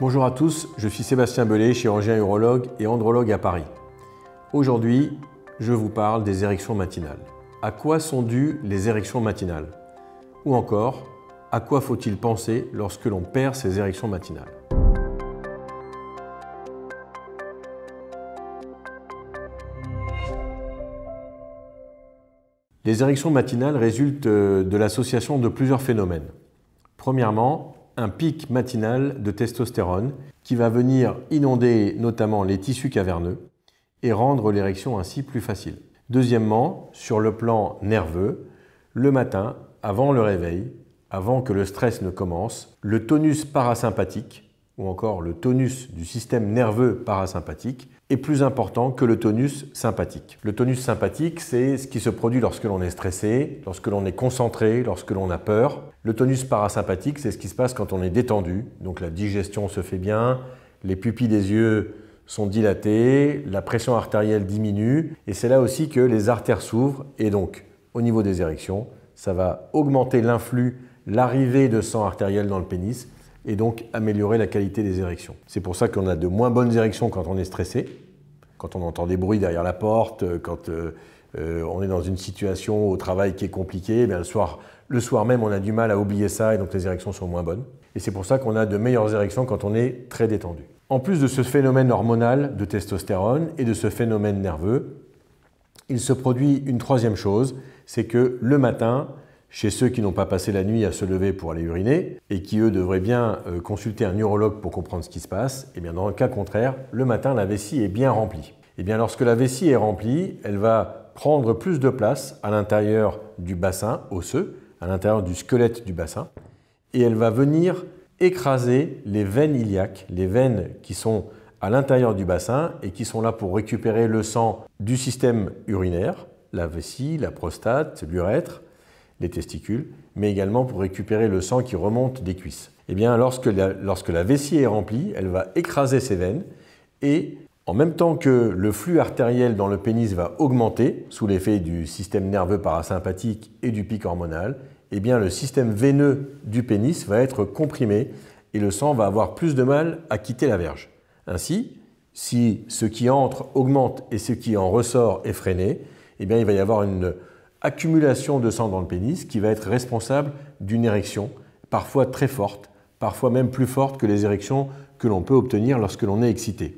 Bonjour à tous, je suis Sébastien Belay, chirurgien urologue et andrologue à Paris. Aujourd'hui, je vous parle des érections matinales. À quoi sont dues les érections matinales Ou encore, à quoi faut-il penser lorsque l'on perd ses érections matinales Les érections matinales résultent euh, de l'association de plusieurs phénomènes. Premièrement, un pic matinal de testostérone qui va venir inonder notamment les tissus caverneux et rendre l'érection ainsi plus facile. Deuxièmement, sur le plan nerveux, le matin, avant le réveil, avant que le stress ne commence, le tonus parasympathique ou encore le tonus du système nerveux parasympathique est plus important que le tonus sympathique. Le tonus sympathique, c'est ce qui se produit lorsque l'on est stressé, lorsque l'on est concentré, lorsque l'on a peur. Le tonus parasympathique, c'est ce qui se passe quand on est détendu, donc la digestion se fait bien, les pupilles des yeux sont dilatées, la pression artérielle diminue, et c'est là aussi que les artères s'ouvrent, et donc au niveau des érections, ça va augmenter l'influx, l'arrivée de sang artériel dans le pénis, et donc améliorer la qualité des érections. C'est pour ça qu'on a de moins bonnes érections quand on est stressé, quand on entend des bruits derrière la porte, euh, quand euh, euh, on est dans une situation au travail qui est compliquée, eh le, soir, le soir même on a du mal à oublier ça et donc les érections sont moins bonnes. Et c'est pour ça qu'on a de meilleures érections quand on est très détendu. En plus de ce phénomène hormonal de testostérone et de ce phénomène nerveux, il se produit une troisième chose, c'est que le matin, chez ceux qui n'ont pas passé la nuit à se lever pour aller uriner et qui, eux, devraient bien euh, consulter un urologue pour comprendre ce qui se passe, et eh bien dans le cas contraire, le matin, la vessie est bien remplie. Et eh bien lorsque la vessie est remplie, elle va prendre plus de place à l'intérieur du bassin osseux, à l'intérieur du squelette du bassin, et elle va venir écraser les veines iliaques, les veines qui sont à l'intérieur du bassin et qui sont là pour récupérer le sang du système urinaire, la vessie, la prostate, l'urètre, les testicules, mais également pour récupérer le sang qui remonte des cuisses. Et eh bien, lorsque la, lorsque la vessie est remplie, elle va écraser ses veines et en même temps que le flux artériel dans le pénis va augmenter sous l'effet du système nerveux parasympathique et du pic hormonal, eh bien le système veineux du pénis va être comprimé et le sang va avoir plus de mal à quitter la verge. Ainsi, si ce qui entre augmente et ce qui en ressort est freiné, eh bien il va y avoir une accumulation de sang dans le pénis qui va être responsable d'une érection, parfois très forte, parfois même plus forte que les érections que l'on peut obtenir lorsque l'on est excité.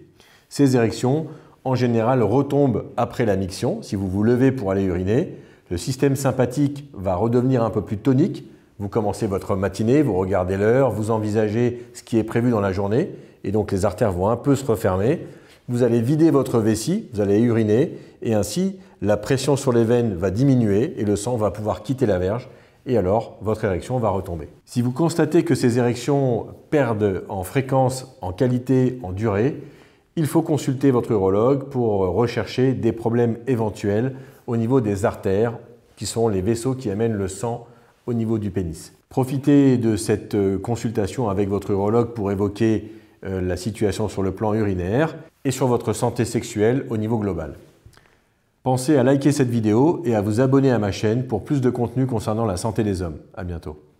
Ces érections, en général, retombent après la miction. Si vous vous levez pour aller uriner, le système sympathique va redevenir un peu plus tonique. Vous commencez votre matinée, vous regardez l'heure, vous envisagez ce qui est prévu dans la journée, et donc les artères vont un peu se refermer. Vous allez vider votre vessie, vous allez uriner, et ainsi la pression sur les veines va diminuer et le sang va pouvoir quitter la verge et alors votre érection va retomber. Si vous constatez que ces érections perdent en fréquence, en qualité, en durée, il faut consulter votre urologue pour rechercher des problèmes éventuels au niveau des artères, qui sont les vaisseaux qui amènent le sang au niveau du pénis. Profitez de cette euh, consultation avec votre urologue pour évoquer euh, la situation sur le plan urinaire et sur votre santé sexuelle au niveau global. Pensez à liker cette vidéo et à vous abonner à ma chaîne pour plus de contenu concernant la santé des hommes. À bientôt.